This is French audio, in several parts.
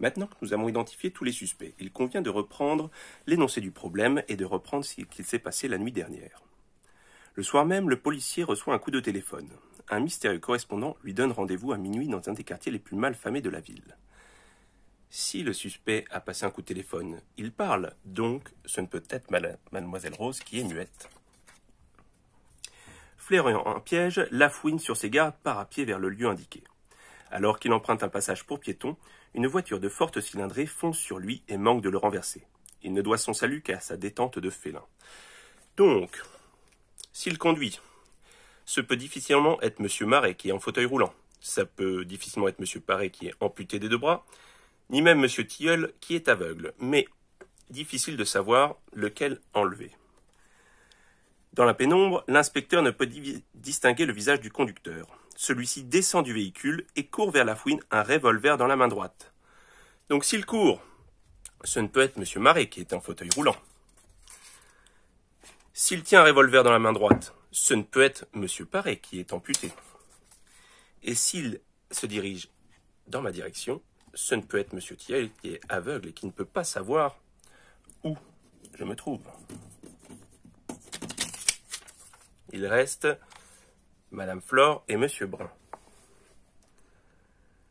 Maintenant que nous avons identifié tous les suspects, il convient de reprendre l'énoncé du problème et de reprendre ce qu'il s'est passé la nuit dernière. Le soir même, le policier reçoit un coup de téléphone. Un mystérieux correspondant lui donne rendez-vous à minuit dans un des quartiers les plus mal famés de la ville. Si le suspect a passé un coup de téléphone, il parle, donc ce ne peut être mademoiselle Rose qui est muette. Flairant un piège, la fouine sur ses gardes part à pied vers le lieu indiqué. Alors qu'il emprunte un passage pour piéton, une voiture de forte cylindrée fonce sur lui et manque de le renverser. Il ne doit son salut qu'à sa détente de félin. Donc, s'il conduit, ce peut difficilement être Monsieur Marais qui est en fauteuil roulant. Ça peut difficilement être Monsieur Paré qui est amputé des deux bras, ni même Monsieur Tilleul qui est aveugle. Mais difficile de savoir lequel enlever. Dans la pénombre, l'inspecteur ne peut distinguer le visage du conducteur. Celui-ci descend du véhicule et court vers la fouine un revolver dans la main droite. Donc s'il court, ce ne peut être M. Marais qui est en fauteuil roulant. S'il tient un revolver dans la main droite, ce ne peut être M. Paré qui est amputé. Et s'il se dirige dans ma direction, ce ne peut être M. Thiel qui est aveugle et qui ne peut pas savoir où je me trouve. Il reste Madame Flore et Monsieur Brun.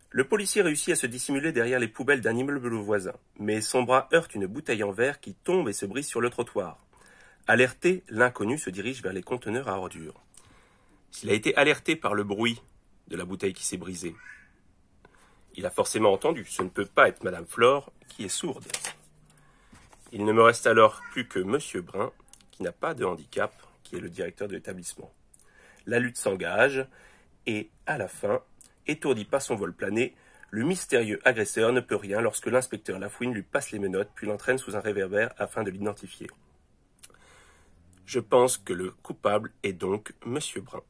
Le policier réussit à se dissimuler derrière les poubelles d'un immeuble voisin, mais son bras heurte une bouteille en verre qui tombe et se brise sur le trottoir. Alerté, l'inconnu se dirige vers les conteneurs à ordures. S'il a été alerté par le bruit de la bouteille qui s'est brisée, il a forcément entendu. Ce ne peut pas être Madame Flore qui est sourde. Il ne me reste alors plus que Monsieur Brun, qui n'a pas de handicap, qui est le directeur de l'établissement. La lutte s'engage, et, à la fin, étourdi par son vol plané, le mystérieux agresseur ne peut rien lorsque l'inspecteur Lafouine lui passe les menottes puis l'entraîne sous un réverbère afin de l'identifier. Je pense que le coupable est donc Monsieur Brun.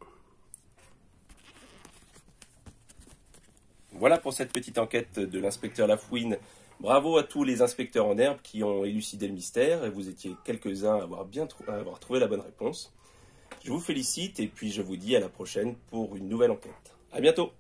Voilà pour cette petite enquête de l'inspecteur Lafouine. Bravo à tous les inspecteurs en herbe qui ont élucidé le mystère et vous étiez quelques-uns à avoir trouvé la bonne réponse. Je vous félicite et puis je vous dis à la prochaine pour une nouvelle enquête. À bientôt!